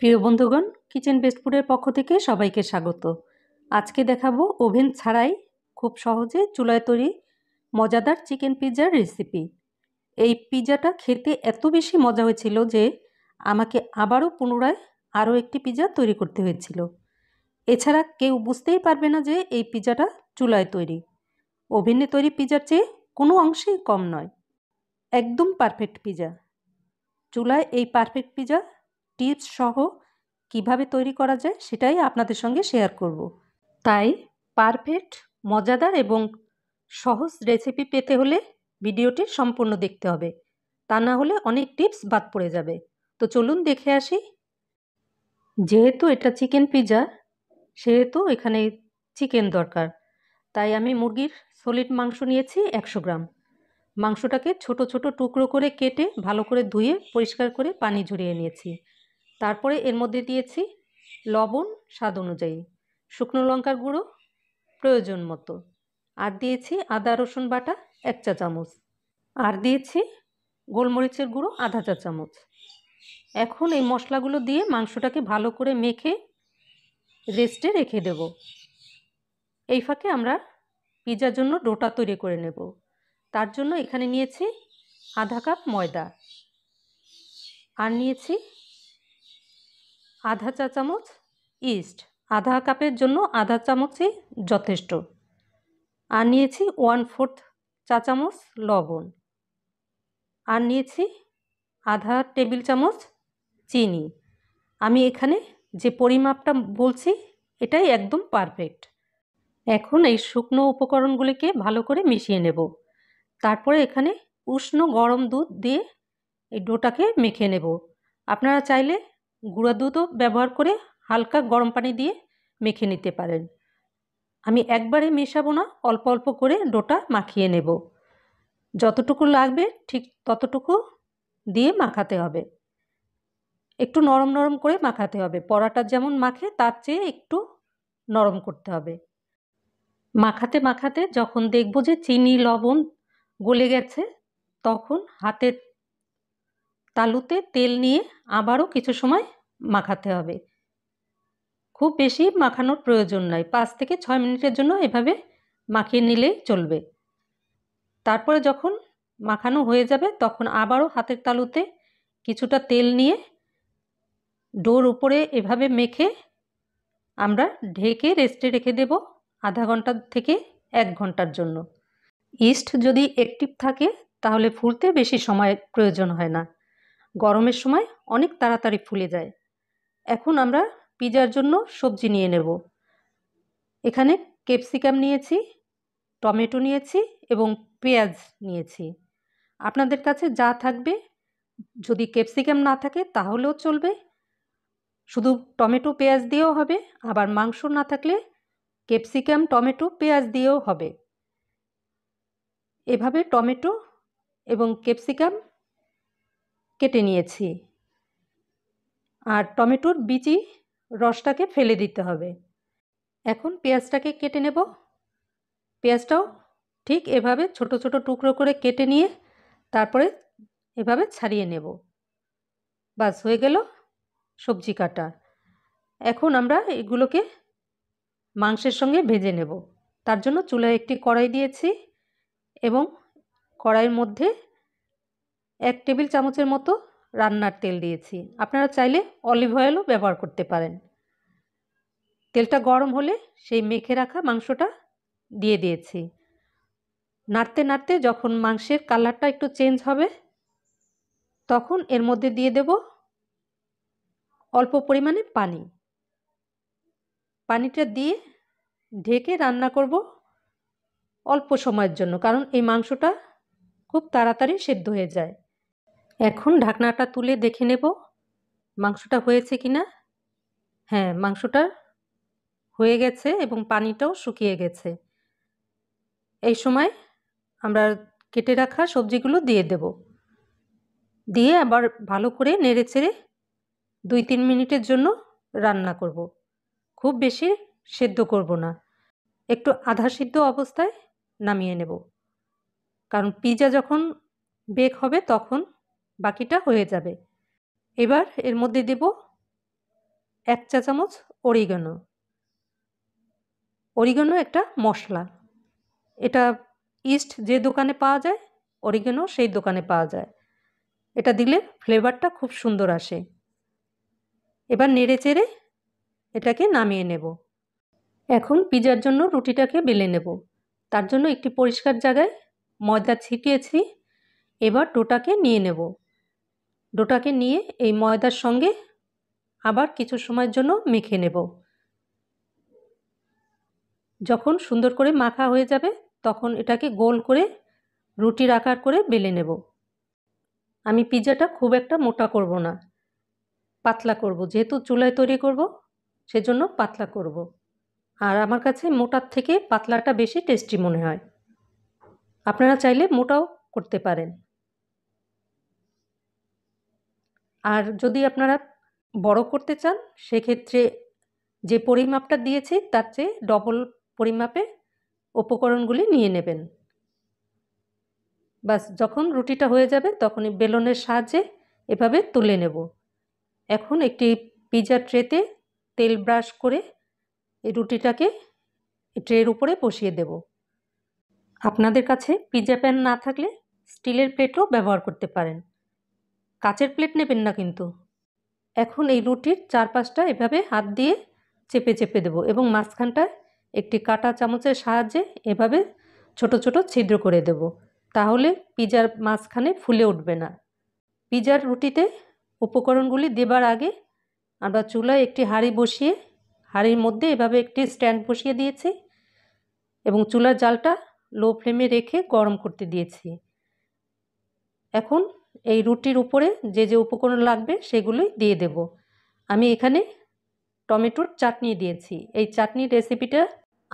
প্রিয় বন্ধুগণ কিচেন বেস্টফুডের পক্ষ থেকে সবাইকে স্বাগত আজকে দেখাবো ওভেন ছাড়াই খুব সহজে চুলায় তৈরি মজাদার চিকেন পিৎজার রেসিপি এই পিৎজাটা খেতে এত বেশি মজা হয়েছিল যে আমাকে আবারও পুনরায় আরও একটি পিজা তৈরি করতে হয়েছিল এছাড়া কেউ বুঝতেই পারবে না যে এই পিৎজাটা চুলায় তৈরি ওভেনে তৈরি পিজার চেয়ে কোনো অংশেই কম নয় একদম পারফেক্ট পিৎজা চুলায় এই পারফেক্ট পিৎজা টিপস সহ কিভাবে তৈরি করা যায় সেটাই আপনাদের সঙ্গে শেয়ার করব তাই পারফেক্ট মজাদার এবং সহজ রেসিপি পেতে হলে ভিডিওটি সম্পূর্ণ দেখতে হবে তা না হলে অনেক টিপস বাদ পড়ে যাবে তো চলুন দেখে আসি যেহেতু এটা চিকেন পিজা সেহেতু এখানে চিকেন দরকার তাই আমি মুরগির সলিড মাংস নিয়েছি একশো গ্রাম মাংসটাকে ছোট ছোট টুকরো করে কেটে ভালো করে ধুয়ে পরিষ্কার করে পানি ঝরিয়ে নিয়েছি তারপরে এর মধ্যে দিয়েছি লবণ স্বাদ অনুযায়ী শুকনো লঙ্কার গুঁড়ো প্রয়োজন মতো আর দিয়েছি আদা রসুন বাটা এক চা চামচ আর দিয়েছি গোলমরিচের গুঁড়ো আধা চা চামচ এখন এই মশলাগুলো দিয়ে মাংসটাকে ভালো করে মেখে রেস্টে রেখে দেব এই ফাঁকে আমরা পিজার জন্য ডোটা তৈরি করে নেব তার জন্য এখানে নিয়েছি আধা কাপ ময়দা আর নিয়েছি আধা চা চামচ ইস্ট আধা কাপের জন্য আধা চামচই যথেষ্ট আর নিয়েছি ওয়ান ফোর্থ চা চামচ লবণ আর নিয়েছি আধা টেবিল চামচ চিনি আমি এখানে যে পরিমাপটা বলছি এটাই একদম পারফেক্ট এখন এই শুকনো উপকরণগুলিকে ভালো করে মিশিয়ে নেব তারপরে এখানে উষ্ণ গরম দুধ দিয়ে এই ডোটাকে মেখে নেব আপনারা চাইলে গুঁড়া দুধও ব্যবহার করে হালকা গরম পানি দিয়ে মেখে নিতে পারেন আমি একবারে মেশাবো না অল্প অল্প করে ডোটা মাখিয়ে নেব যতটুকু লাগবে ঠিক ততটুকু দিয়ে মাখাতে হবে একটু নরম নরম করে মাখাতে হবে পরাটা যেমন মাখে তার চেয়ে একটু নরম করতে হবে মাখাতে মাখাতে যখন দেখব যে চিনি লবণ গলে গেছে তখন হাতের তালুতে তেল নিয়ে আবারও কিছু সময় মাখাতে হবে খুব বেশি মাখানোর প্রয়োজন নয় পাঁচ থেকে ছয় মিনিটের জন্য এভাবে মাখিয়ে নিলেই চলবে তারপরে যখন মাখানো হয়ে যাবে তখন আবারও হাতের তালুতে কিছুটা তেল নিয়ে ডোর উপরে এভাবে মেখে আমরা ঢেকে রেস্টে রেখে দেব আধা ঘন্টা থেকে এক ঘন্টার জন্য ইস্ট যদি অ্যাক্টিভ থাকে তাহলে ফুলতে বেশি সময় প্রয়োজন হয় না গরমের সময় অনেক তাড়াতাড়ি ফুলে যায় এখন আমরা পিজার জন্য সবজি নিয়ে নেব এখানে ক্যাপসিকাম নিয়েছি টমেটো নিয়েছি এবং পেঁয়াজ নিয়েছি আপনাদের কাছে যা থাকবে যদি ক্যাপসিকাম না থাকে তাহলেও চলবে শুধু টমেটো পেঁয়াজ দিয়েও হবে আবার মাংস না থাকলে ক্যাপসিকাম টমেটো পেঁয়াজ দিয়েও হবে এভাবে টমেটো এবং ক্যাপসিকাম কেটে নিয়েছি আর টমেটোর বিচি রসটাকে ফেলে দিতে হবে এখন পেঁয়াজটাকে কেটে নেব পেঁয়াজটাও ঠিক এভাবে ছোট ছোট টুকরো করে কেটে নিয়ে তারপরে এভাবে ছাড়িয়ে নেব বাস হয়ে গেল সবজি কাটা এখন আমরা এগুলোকে মাংসের সঙ্গে ভেজে নেব তার জন্য চুলায় একটি কড়াই দিয়েছি এবং কড়াইয়ের মধ্যে এক টেবিল চামচের মতো রান্নার তেল দিয়েছি আপনারা চাইলে অলিভ অয়েলও ব্যবহার করতে পারেন তেলটা গরম হলে সেই মেখে রাখা মাংসটা দিয়ে দিয়েছি নাড়তে নাড়তে যখন মাংসের কালারটা একটু চেঞ্জ হবে তখন এর মধ্যে দিয়ে দেব অল্প পরিমাণে পানি পানিটা দিয়ে ঢেকে রান্না করব অল্প সময়ের জন্য কারণ এই মাংসটা খুব তাড়াতাড়ি সেদ্ধ হয়ে যায় এখন ঢাকনাটা তুলে দেখে নেব মাংসটা হয়েছে কি না হ্যাঁ মাংসটা হয়ে গেছে এবং পানিটাও শুকিয়ে গেছে এই সময় আমরা কেটে রাখা সবজিগুলো দিয়ে দেব দিয়ে আবার ভালো করে নেড়ে চেড়ে দুই তিন মিনিটের জন্য রান্না করব। খুব বেশি সেদ্ধ করব না একটু আধা সিদ্ধ অবস্থায় নামিয়ে নেব কারণ পিজা যখন বেক হবে তখন বাকিটা হয়ে যাবে এবার এর মধ্যে দেব এক চা চামচ অরিগানো অরিগানো একটা মশলা এটা ইস্ট যে দোকানে পাওয়া যায় অরিগানো সেই দোকানে পাওয়া যায় এটা দিলে ফ্লেভারটা খুব সুন্দর আসে এবার নেড়ে চেড়ে এটাকে নামিয়ে নেব এখন পিজার জন্য রুটিটাকে বেলে নেব তার জন্য একটি পরিষ্কার জায়গায় ময়দা ছিটিয়েছি এবার টোটাকে নিয়ে নেব ডোটাকে নিয়ে এই ময়দার সঙ্গে আবার কিছু সময়ের জন্য মেখে নেব যখন সুন্দর করে মাখা হয়ে যাবে তখন এটাকে গোল করে রুটির আকার করে বেলে নেব আমি পিজাটা খুব একটা মোটা করব না পাতলা করব যেহেতু চুলায় তৈরি করব সেজন্য পাতলা করব আর আমার কাছে মোটার থেকে পাতলাটা বেশি টেস্টি মনে হয় আপনারা চাইলে মোটাও করতে পারেন আর যদি আপনারা বড় করতে চান সেক্ষেত্রে যে পরিমাপটা দিয়েছি তার চেয়ে ডবল পরিমাপে উপকরণগুলি নিয়ে নেবেন বাস যখন রুটিটা হয়ে যাবে তখনই বেলনের সাহায্যে এভাবে তুলে নেব এখন একটি পিজা ট্রেতে তেল ব্রাশ করে এই রুটিটাকে ট্রের উপরে বসিয়ে দেব আপনাদের কাছে পিজা প্যান না থাকলে স্টিলের প্লেটও ব্যবহার করতে পারেন কাচের প্লেট নেবেন না কিন্তু এখন এই রুটির চারপাশটা এভাবে হাত দিয়ে চেপে চেপে দেব এবং মাঝখানটায় একটি কাটা চামচের সাহায্যে এভাবে ছোট ছোট ছিদ্র করে দেব তাহলে পিজার মাঝখানে ফুলে উঠবে না পিজার রুটিতে উপকরণগুলি দেবার আগে আমরা চুলায় একটি হাঁড়ি বসিয়ে হাঁড়ির মধ্যে এভাবে একটি স্ট্যান্ড বসিয়ে দিয়েছি এবং চুলার জালটা লো ফ্লেমে রেখে গরম করতে দিয়েছি এখন এই রুটির উপরে যে যে উপকরণ লাগবে সেগুলোই দিয়ে দেব আমি এখানে টমেটোর চাটনি দিয়েছি এই চাটনির রেসিপিটা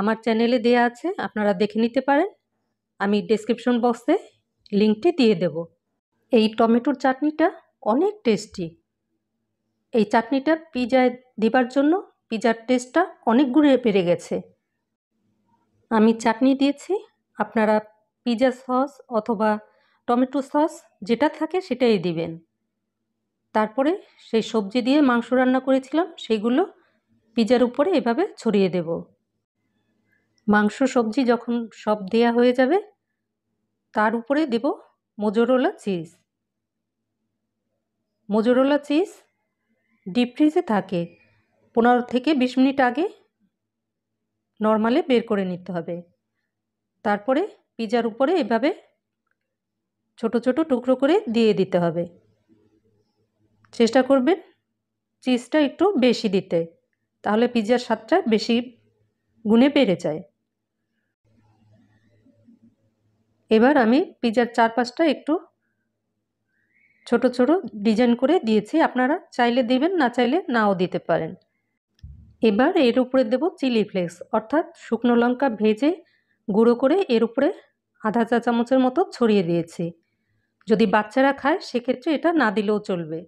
আমার চ্যানেলে দেয়া আছে আপনারা দেখে নিতে পারেন আমি ডেসক্রিপশন বক্সে লিঙ্কটি দিয়ে দেব এই টমেটোর চাটনিটা অনেক টেস্টি এই চাটনিটা পিজায় দিবার জন্য পিজার টেস্টটা অনেক গুণে বেড়ে গেছে আমি চাটনি দিয়েছি আপনারা পিজা সস অথবা টমেটো সস যেটা থাকে সেটাই দিবেন তারপরে সেই সবজি দিয়ে মাংস রান্না করেছিলাম সেইগুলো পিজার উপরে এভাবে ছড়িয়ে দেব মাংস সবজি যখন সব দেয়া হয়ে যাবে তার উপরে দেব mozzarella cheese mozzarella cheese deep ফ্রিজে থাকে পনেরো থেকে বিশ মিনিট আগে নর্মালে বের করে নিতে হবে তারপরে পিজার উপরে এভাবে ছোট ছোট টুকরো করে দিয়ে দিতে হবে চেষ্টা করবেন চিজটা একটু বেশি দিতে তাহলে পিৎজার স্বাদটা বেশি গুণে বেড়ে যায় এবার আমি পিৎজার চারপাশটা একটু ছোট ছোট ডিজাইন করে দিয়েছি আপনারা চাইলে দিবেন না চাইলে নাও দিতে পারেন এবার এর উপরে দেব চিলি ফ্লেক্স অর্থাৎ শুকনো লঙ্কা ভেজে গুঁড়ো করে এর উপরে আধা চা চামচের মতো ছড়িয়ে দিয়েছি যদি বাচ্চারা খায় সেক্ষেত্রে এটা না দিলেও চলবে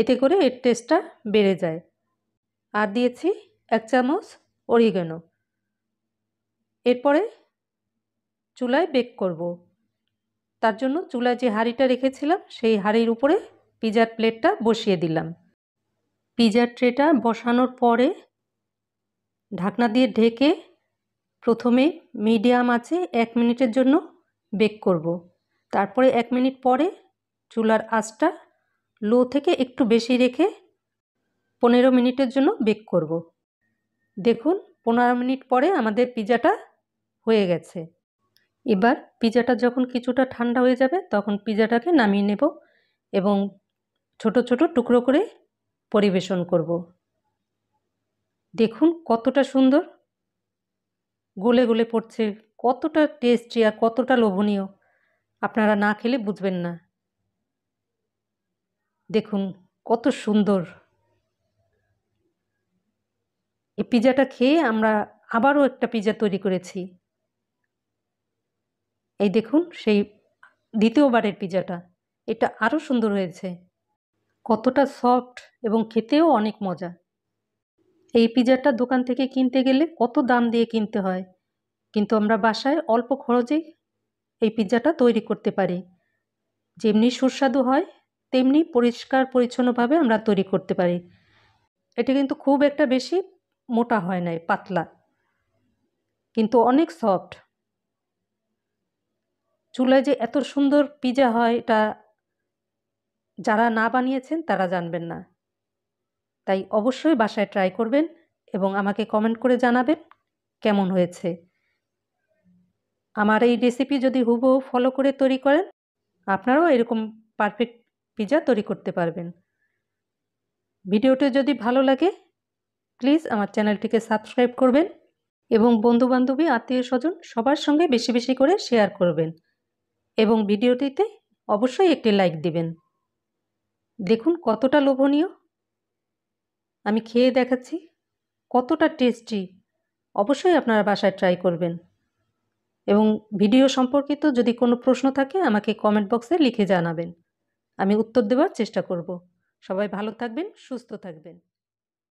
এতে করে এর টেস্টটা বেড়ে যায় আর দিয়েছি এক চামচ অরিগেনো এরপরে চুলায় বেক করব। তার জন্য চুলায় যে হাঁড়িটা রেখেছিলাম সেই হাঁড়ির উপরে পিজার প্লেটটা বসিয়ে দিলাম পিজার ট্রেটা বসানোর পরে ঢাকনা দিয়ে ঢেকে প্রথমে মিডিয়াম আছে এক মিনিটের জন্য বেক করব তারপরে এক মিনিট পরে চুলার আঁচটা লো থেকে একটু বেশি রেখে পনেরো মিনিটের জন্য বেক করব। দেখুন পনেরো মিনিট পরে আমাদের পিজাটা হয়ে গেছে এবার পিজাটা যখন কিছুটা ঠান্ডা হয়ে যাবে তখন পিজাটাকে নামিয়ে নেব এবং ছোট ছোট টুকরো করে পরিবেশন করব দেখুন কতটা সুন্দর গলে গলে পড়ছে কতটা টেস্টি আর কতটা লোভনীয় আপনারা না খেলে বুঝবেন না দেখুন কত সুন্দর এই পিজাটা খেয়ে আমরা আবারও একটা পিজা তৈরি করেছি এই দেখুন সেই দ্বিতীয়বারের পিজাটা এটা আরও সুন্দর হয়েছে কতটা সফট এবং খেতেও অনেক মজা এই পিজাটা দোকান থেকে কিনতে গেলে কত দাম দিয়ে কিনতে হয় কিন্তু আমরা বাসায় অল্প খরচেই এই পিৎজাটা তৈরি করতে পারি যেমনি সুস্বাদু হয় তেমনি পরিষ্কার পরিচ্ছন্নভাবে আমরা তৈরি করতে পারি এটা কিন্তু খুব একটা বেশি মোটা হয় নাই পাতলা কিন্তু অনেক সফট চুলায় যে এত সুন্দর পিজা হয় এটা যারা না বানিয়েছেন তারা জানবেন না তাই অবশ্যই বাসায় ট্রাই করবেন এবং আমাকে কমেন্ট করে জানাবেন কেমন হয়েছে আমার এই রেসিপি যদি হুবহু ফলো করে তৈরি করেন আপনারাও এরকম পারফেক্ট পিজা তৈরি করতে পারবেন ভিডিওটি যদি ভালো লাগে প্লিজ আমার চ্যানেলটিকে সাবস্ক্রাইব করবেন এবং বন্ধুবান্ধবী আত্মীয় স্বজন সবার সঙ্গে বেশি বেশি করে শেয়ার করবেন এবং ভিডিওটিতে অবশ্যই একটি লাইক দিবেন দেখুন কতটা লোভনীয় আমি খেয়ে দেখাচ্ছি কতটা টেস্টি অবশ্যই আপনারা বাসায় ট্রাই করবেন এবং ভিডিও সম্পর্কিত যদি কোনো প্রশ্ন থাকে আমাকে কমেন্ট বক্সে লিখে জানাবেন আমি উত্তর দেওয়ার চেষ্টা করব সবাই ভালো থাকবেন সুস্থ থাকবেন